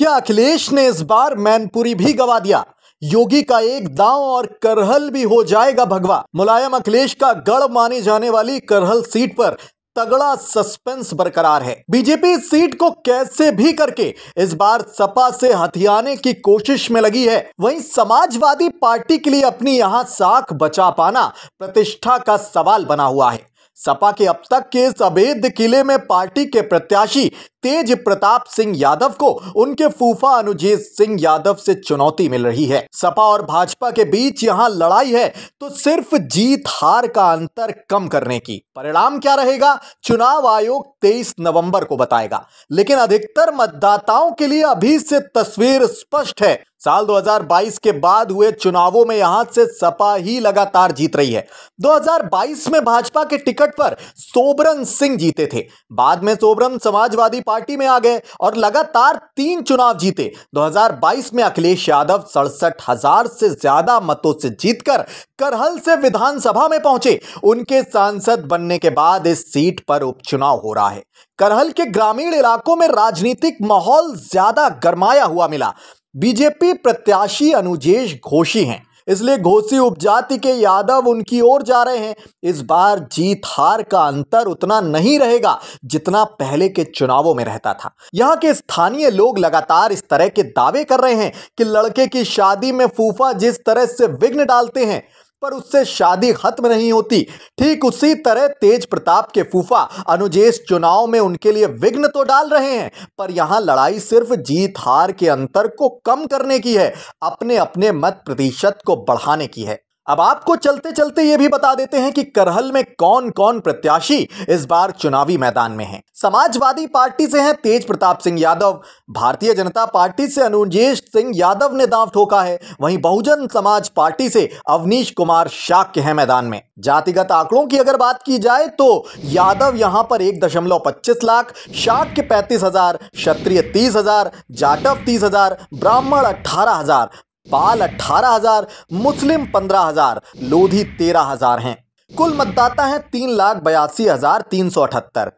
क्या अखिलेश ने इस बार मैनपुरी भी गवा दिया योगी का एक दांव और करहल भी हो जाएगा भगवा मुलायम अखिलेश का गढ़ माने जाने वाली करहल सीट पर तगड़ा सस्पेंस बरकरार है बीजेपी सीट को कैसे भी करके इस बार सपा से हथियाने की कोशिश में लगी है वहीं समाजवादी पार्टी के लिए अपनी यहां साख बचा पाना प्रतिष्ठा का सवाल बना हुआ है सपा के अब तक के सभेद किले में पार्टी के प्रत्याशी तेज प्रताप सिंह यादव को उनके फूफा अनुजीत सिंह यादव से चुनौती मिल रही है सपा और भाजपा के बीच यहां लड़ाई है तो सिर्फ जीत हार का अंतर कम करने की परिणाम क्या रहेगा चुनाव आयोग 23 नवंबर को बताएगा लेकिन अधिकतर मतदाताओं के लिए अभी से तस्वीर स्पष्ट है साल 2022 के बाद हुए चुनावों में यहां से सपा ही लगातार जीत रही है 2022 में भाजपा के टिकट पर सोबरन सिंह जीते थे बाद में सोबरन समाजवादी पार्टी में आ गए और लगातार तीन चुनाव जीते 2022 में अखिलेश यादव सड़सठ हजार से ज्यादा मतों से जीतकर करहल से विधानसभा में पहुंचे उनके सांसद बनने के बाद इस सीट पर उपचुनाव हो रहा है करहल के ग्रामीण इलाकों में राजनीतिक माहौल ज्यादा गरमाया हुआ मिला बीजेपी प्रत्याशी अनुजेश घोषी हैं इसलिए घोषी उपजाति के यादव उनकी ओर जा रहे हैं इस बार जीत हार का अंतर उतना नहीं रहेगा जितना पहले के चुनावों में रहता था यहाँ के स्थानीय लोग लगातार इस तरह के दावे कर रहे हैं कि लड़के की शादी में फूफा जिस तरह से विघ्न डालते हैं पर उससे शादी खत्म नहीं होती ठीक उसी तरह तेज प्रताप के फूफा अनुजेश चुनाव में उनके लिए विघ्न तो डाल रहे हैं पर यहां लड़ाई सिर्फ जीत हार के अंतर को कम करने की है अपने अपने मत प्रतिशत को बढ़ाने की है अब आपको चलते चलते ये भी बता देते हैं कि करहल में कौन कौन प्रत्याशी इस बार चुनावी मैदान में हैं। समाजवादी पार्टी से हैं तेज प्रताप सिंह यादव भारतीय जनता पार्टी से अनुजेश सिंह यादव ने दांव ठोका है वहीं बहुजन समाज पार्टी से अवनीश कुमार शाक्य हैं मैदान में जातिगत आंकड़ों की अगर बात की जाए तो यादव यहां पर एक दशमलव पच्चीस लाख शाक्य पैंतीस हजार क्षत्रिय तीस हजार जाटव तीस हजार ब्राह्मण अट्ठारह हजार पाल अठारह हजार मुस्लिम पंद्रह हजार लोधी तेरह हजार हैं कुल मतदाता हैं तीन लाख बयासी हजार तीन सौ अठहत्तर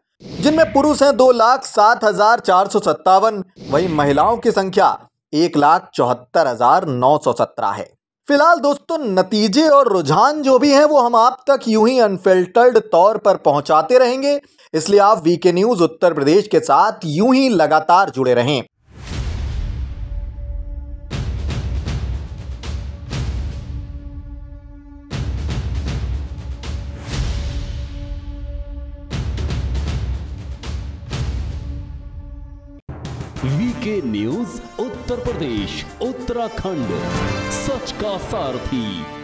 जिनमें पुरुष हैं दो लाख सात हजार चार सौ सत्तावन वही महिलाओं की संख्या एक लाख चौहत्तर हजार नौ सौ सत्रह है फिलहाल दोस्तों नतीजे और रुझान जो भी हैं वो हम आप तक यूं ही अनफिल्टर्ड तौर पर पहुंचाते रहेंगे इसलिए आप वीके न्यूज उत्तर प्रदेश के साथ यूं ही लगातार जुड़े रहें वीके न्यूज उत्तर प्रदेश उत्तराखंड सच का सारथी